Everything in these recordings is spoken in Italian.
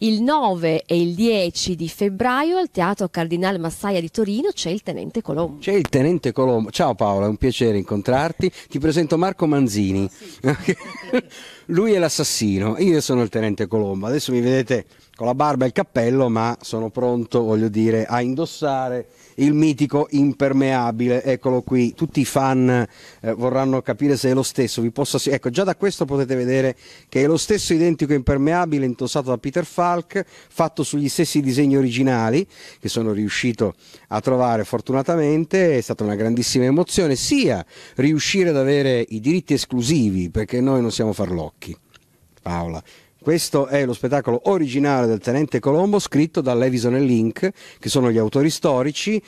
Il 9 e il 10 di febbraio al Teatro Cardinale Massaia di Torino c'è il Tenente Colombo. C'è il Tenente Colombo. Ciao Paola, è un piacere incontrarti. Ti presento Marco Manzini. Ah, Lui è l'assassino, io sono il Tenente Colombo. Adesso mi vedete con la barba e il cappello, ma sono pronto, voglio dire, a indossare il mitico impermeabile. Eccolo qui, tutti i fan eh, vorranno capire se è lo stesso. Posso... Ecco, già da questo potete vedere che è lo stesso identico impermeabile indossato da Peter Falk, fatto sugli stessi disegni originali, che sono riuscito a trovare fortunatamente. È stata una grandissima emozione, sia riuscire ad avere i diritti esclusivi, perché noi non siamo farlocchi. Paola, questo è lo spettacolo originale del Tenente Colombo scritto da Levison e Link, che sono gli autori storici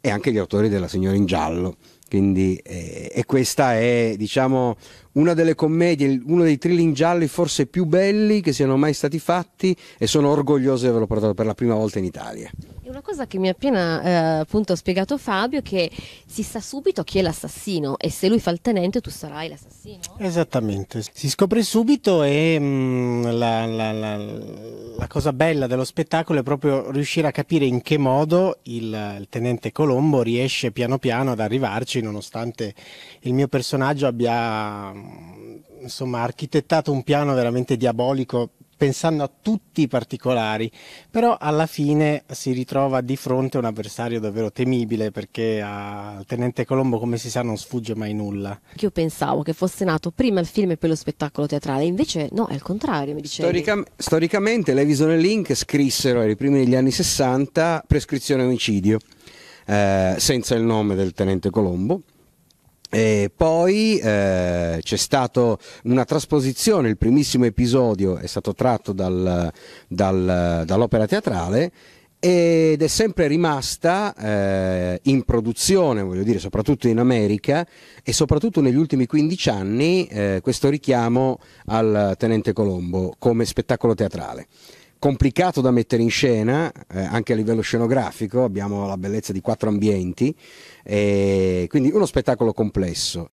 e anche gli autori della Signora in Giallo. Quindi, eh, e questa è, diciamo, una delle commedie, uno dei thrilling gialli forse più belli che siano mai stati fatti e sono orgoglioso di averlo portato per la prima volta in Italia. Una cosa che mi ha appena eh, appunto spiegato Fabio è che si sa subito chi è l'assassino e se lui fa il tenente tu sarai l'assassino. Esattamente, si scopre subito e mh, mm, la, la, la, la, cosa bella dello spettacolo è proprio riuscire a capire in che modo il, il tenente Colombo riesce piano piano ad arrivarci nonostante il mio personaggio abbia mm, insomma architettato un piano veramente diabolico pensando a tutti i particolari, però alla fine si ritrova di fronte a un avversario davvero temibile perché al Tenente Colombo, come si sa, non sfugge mai nulla. Io pensavo che fosse nato prima il film e poi lo spettacolo teatrale, invece no, è il contrario, mi dicevi. Storicam storicamente Levison e Link scrissero, ai primi degli anni 60, prescrizione omicidio, eh, senza il nome del Tenente Colombo e poi eh, c'è stata una trasposizione, il primissimo episodio è stato tratto dal, dal, dall'opera teatrale ed è sempre rimasta eh, in produzione, voglio dire, soprattutto in America e soprattutto negli ultimi 15 anni eh, questo richiamo al Tenente Colombo come spettacolo teatrale complicato da mettere in scena, eh, anche a livello scenografico, abbiamo la bellezza di quattro ambienti, eh, quindi uno spettacolo complesso.